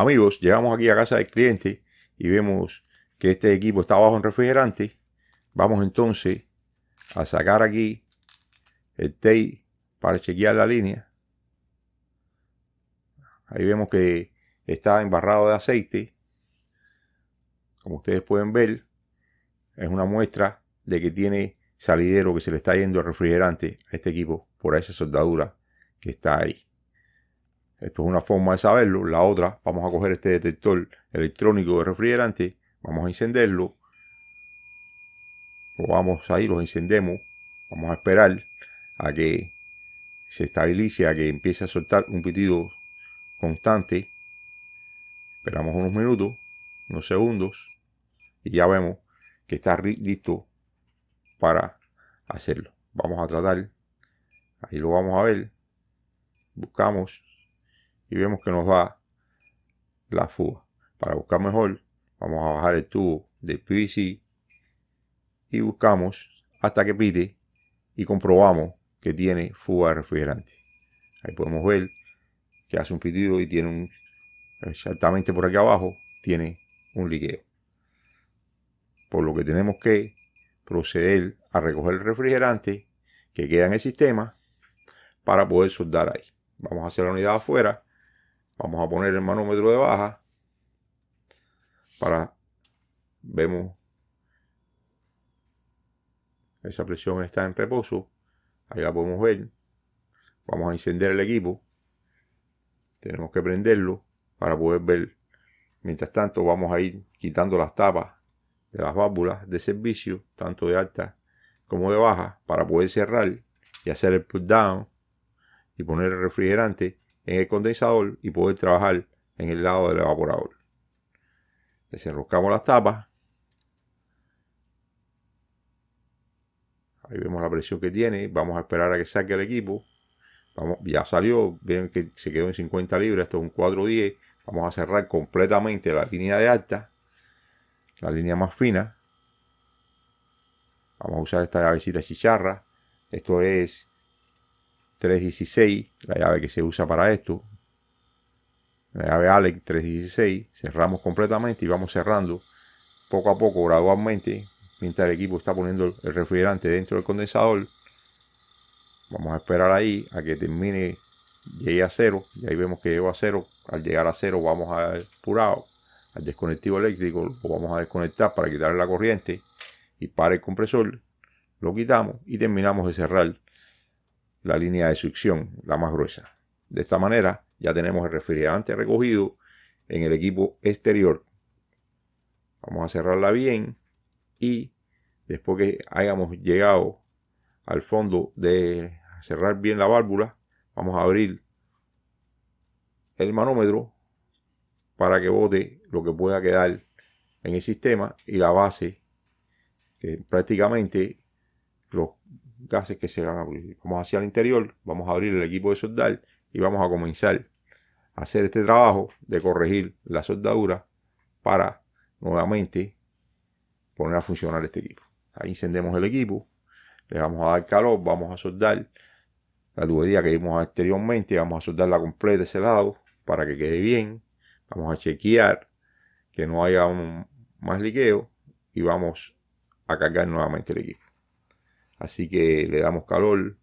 Amigos, llegamos aquí a casa del cliente y vemos que este equipo está abajo en refrigerante. Vamos entonces a sacar aquí el tape para chequear la línea. Ahí vemos que está embarrado de aceite. Como ustedes pueden ver, es una muestra de que tiene salidero que se le está yendo el refrigerante a este equipo por esa soldadura que está ahí. Esto es una forma de saberlo. La otra, vamos a coger este detector electrónico de refrigerante, vamos a encenderlo. Lo vamos ahí, lo encendemos. Vamos a esperar a que se estabilice, a que empiece a soltar un pitido constante. Esperamos unos minutos, unos segundos, y ya vemos que está listo para hacerlo. Vamos a tratar, ahí lo vamos a ver. Buscamos y vemos que nos va la fuga. Para buscar mejor, vamos a bajar el tubo de PVC y buscamos hasta que pite y comprobamos que tiene fuga de refrigerante. Ahí podemos ver que hace un pitido y tiene un, exactamente por aquí abajo, tiene un liqueo. Por lo que tenemos que proceder a recoger el refrigerante que queda en el sistema para poder soldar ahí. Vamos a hacer la unidad afuera Vamos a poner el manómetro de baja para vemos esa presión está en reposo. Ahí la podemos ver. Vamos a encender el equipo. Tenemos que prenderlo para poder ver. Mientras tanto, vamos a ir quitando las tapas de las válvulas de servicio, tanto de alta como de baja, para poder cerrar y hacer el pull down y poner el refrigerante en el condensador y poder trabajar en el lado del evaporador. Desenroscamos las tapas. Ahí vemos la presión que tiene. Vamos a esperar a que saque el equipo. Vamos, ya salió. Vieron que se quedó en 50 libras. Esto es un 410. Vamos a cerrar completamente la línea de alta. La línea más fina. Vamos a usar esta cabecita chicharra. Esto es 316, la llave que se usa para esto. La llave Alex 316. Cerramos completamente y vamos cerrando poco a poco, gradualmente, mientras el equipo está poniendo el refrigerante dentro del condensador. Vamos a esperar ahí a que termine, llegue a cero. Y ahí vemos que llegó a cero. Al llegar a cero vamos al purado, al desconectivo eléctrico. Lo vamos a desconectar para quitarle la corriente y para el compresor. Lo quitamos y terminamos de cerrar la línea de succión, la más gruesa. De esta manera ya tenemos el refrigerante recogido en el equipo exterior. Vamos a cerrarla bien y después que hayamos llegado al fondo de cerrar bien la válvula, vamos a abrir el manómetro para que bote lo que pueda quedar en el sistema y la base que prácticamente los gases que se van a abrir. Vamos hacia el interior, vamos a abrir el equipo de soldar y vamos a comenzar a hacer este trabajo de corregir la soldadura para nuevamente poner a funcionar este equipo. Ahí encendemos el equipo, le vamos a dar calor, vamos a soldar la tubería que vimos anteriormente, vamos a soldarla completa de ese lado para que quede bien, vamos a chequear que no haya más liqueo y vamos a cargar nuevamente el equipo. Así que le damos calor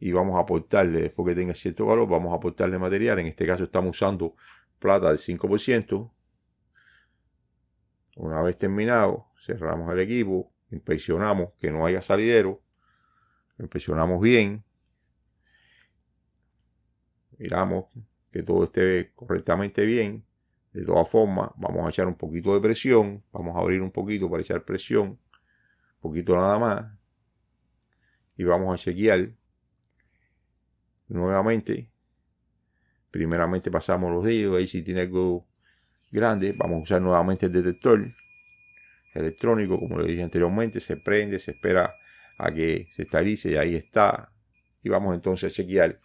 y vamos a aportarle, después que tenga cierto calor, vamos a aportarle material. En este caso estamos usando plata de 5%. Una vez terminado, cerramos el equipo, inspeccionamos que no haya salidero, inspeccionamos bien, miramos que todo esté correctamente bien. De todas formas, vamos a echar un poquito de presión, vamos a abrir un poquito para echar presión, un poquito nada más, y vamos a chequear nuevamente. Primeramente pasamos los dedos, ahí si tiene algo grande, vamos a usar nuevamente el detector electrónico, como lo dije anteriormente, se prende, se espera a que se estabilice y ahí está. Y vamos entonces a chequear.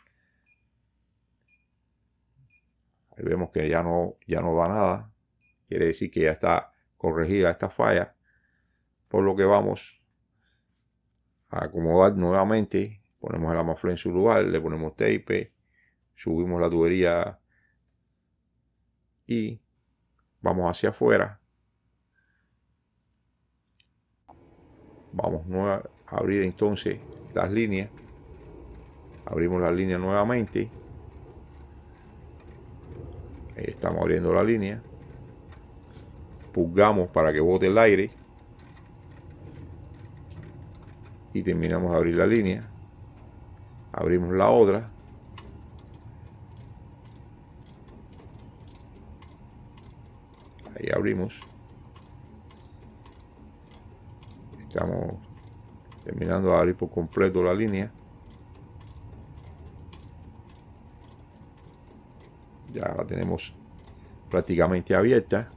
Ahí vemos que ya no, ya no da nada. Quiere decir que ya está corregida esta falla. Por lo que vamos acomodar nuevamente, ponemos el amaflo en su lugar, le ponemos tape, subimos la tubería y vamos hacia afuera. Vamos a abrir entonces las líneas. Abrimos la línea nuevamente. estamos abriendo la línea. Pulgamos para que bote el aire. terminamos de abrir la línea. Abrimos la otra. Ahí abrimos. Estamos terminando de abrir por completo la línea. Ya la tenemos prácticamente abierta.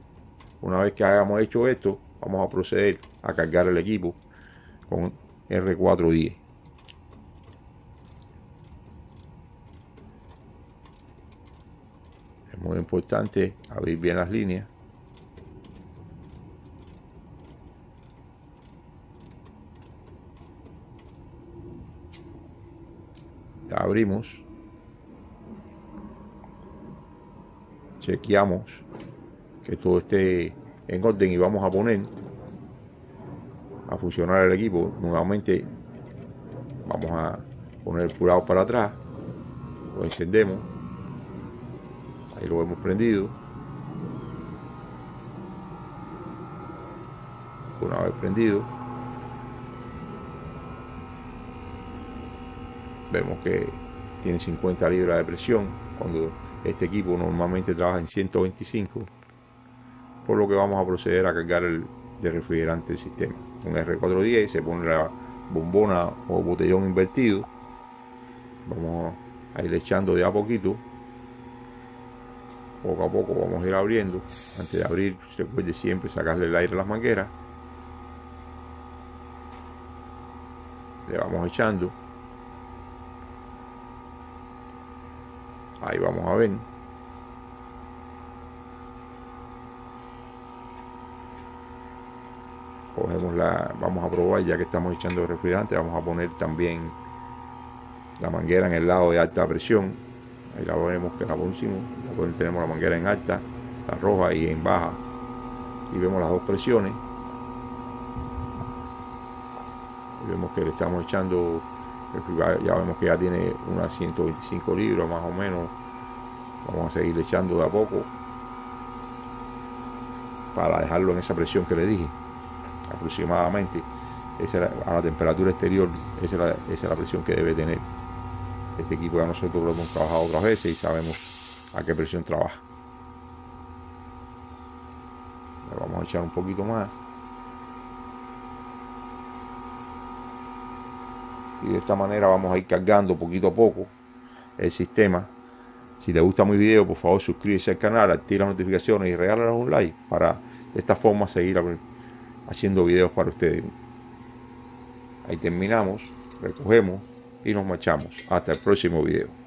Una vez que hayamos hecho esto, vamos a proceder a cargar el equipo con R410. Es muy importante abrir bien las líneas. abrimos. Chequeamos que todo esté en orden y vamos a poner a funcionar el equipo. Nuevamente vamos a poner el curado para atrás. Lo encendemos. Ahí lo hemos prendido. Una vez prendido. Vemos que tiene 50 libras de presión. Cuando este equipo normalmente trabaja en 125. Por lo que vamos a proceder a cargar el de refrigerante del sistema un R410 se pone la bombona o botellón invertido vamos a ir echando de a poquito poco a poco vamos a ir abriendo antes de abrir se puede siempre sacarle el aire a las mangueras le vamos echando ahí vamos a ver vamos a probar, ya que estamos echando el refrigerante, vamos a poner también la manguera en el lado de alta presión. Ahí la ponemos que la pusimos, tenemos la manguera en alta, la roja y en baja. Y vemos las dos presiones. vemos que le estamos echando, ya vemos que ya tiene unas 125 libras más o menos. Vamos a seguir echando de a poco para dejarlo en esa presión que le dije aproximadamente. a la temperatura exterior, esa es, la, presión que debe tener. Este equipo ya nosotros lo hemos trabajado otras veces y sabemos a qué presión trabaja. vamos a echar un poquito más. Y de esta manera vamos a ir cargando poquito a poco el sistema. Si les gusta mi video, por favor suscríbase al canal, activa las notificaciones y regálanos un like para de esta forma seguir haciendo videos para ustedes. Ahí terminamos, recogemos y nos marchamos. Hasta el próximo video.